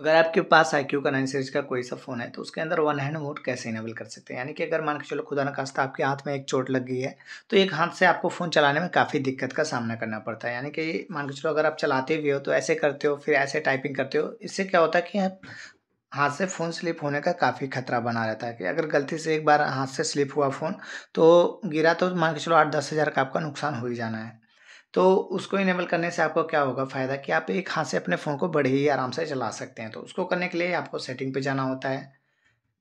अगर आपके पास आई क्यू का नाइन सीरीज का कोई सा फ़ोन है तो उसके अंदर वन हैंड मोड कैसे इनेबल कर सकते हैं यानी कि अगर मान के चलो खुदा न खास्ता आपके हाथ में एक चोट लग गई है तो एक हाथ से आपको फ़ोन चलाने में काफ़ी दिक्कत का सामना करना पड़ता है यानी कि मान के चलो अगर आप चलाते भी हो तो ऐसे करते हो फिर ऐसे टाइपिंग करते हो इससे क्या होता है कि हाथ से फ़ोन स्लिप होने का काफ़ी खतरा बना रहता है कि अगर गलती से एक बार हाथ से स्लिप हुआ फ़ोन तो गिरा तो मान के चलो आठ दस हज़ार का आपका नुकसान हो ही जाना है तो उसको इनेबल करने से आपको क्या होगा फ़ायदा कि आप एक हाथ से अपने फ़ोन को बड़े ही आराम से चला सकते हैं तो उसको करने के लिए आपको सेटिंग पे जाना होता है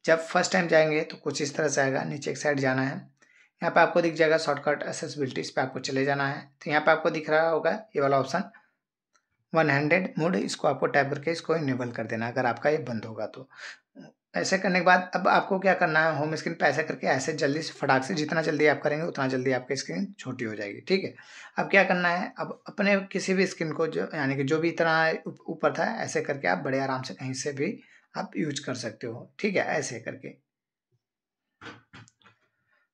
जब फर्स्ट टाइम जाएंगे तो कुछ इस तरह से आएगा नीचे एक साइड जाना है यहाँ पे आपको दिख जाएगा शॉर्टकट एसेसबिलिटीज़ पे आपको चले जाना है तो यहाँ पर आपको दिख रहा होगा ये वाला ऑप्शन वन हैंडेड मोड इसको आपको टैप करके इसको इनेबल कर देना अगर आपका ये बंद होगा तो ऐसे करने के बाद अब आपको क्या करना है होम स्क्रीन पर ऐसे करके ऐसे जल्दी से फटाक से जितना जल्दी आप करेंगे उतना जल्दी आपकी स्क्रीन छोटी हो जाएगी ठीक है अब क्या करना है अब अपने किसी भी स्क्रीन को जो यानी कि जो भी इतना ऊपर था ऐसे करके आप बड़े आराम से कहीं से भी आप यूज कर सकते हो ठीक है ऐसे करके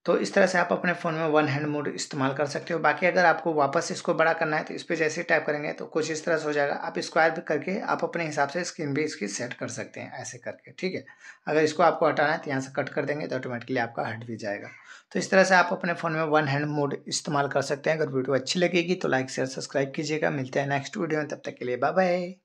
तो इस तरह से आप अपने फ़ोन में वन हैंड मोड इस्तेमाल कर सकते हो बाकी अगर आपको वापस इसको बड़ा करना है तो इस पर जैसे ही टाइप करेंगे तो कुछ इस तरह से हो जाएगा आप स्क्वायर भी करके आप अपने हिसाब से स्क्रीन भी इसकी सेट कर सकते हैं ऐसे करके ठीक है अगर इसको आपको हटाना है तो यहाँ से कट कर देंगे तो ऑटोमेटिकली आपका हट भी जाएगा तो इस तरह से आप अपने फ़ोन में वन हैंड मोड इस्तेमाल कर सकते हैं अगर वीडियो अच्छी लगेगी तो लाइक शेयर सब्सक्राइब कीजिएगा मिलते हैं नेक्स्ट वीडियो में तब तक के लिए बाय बाय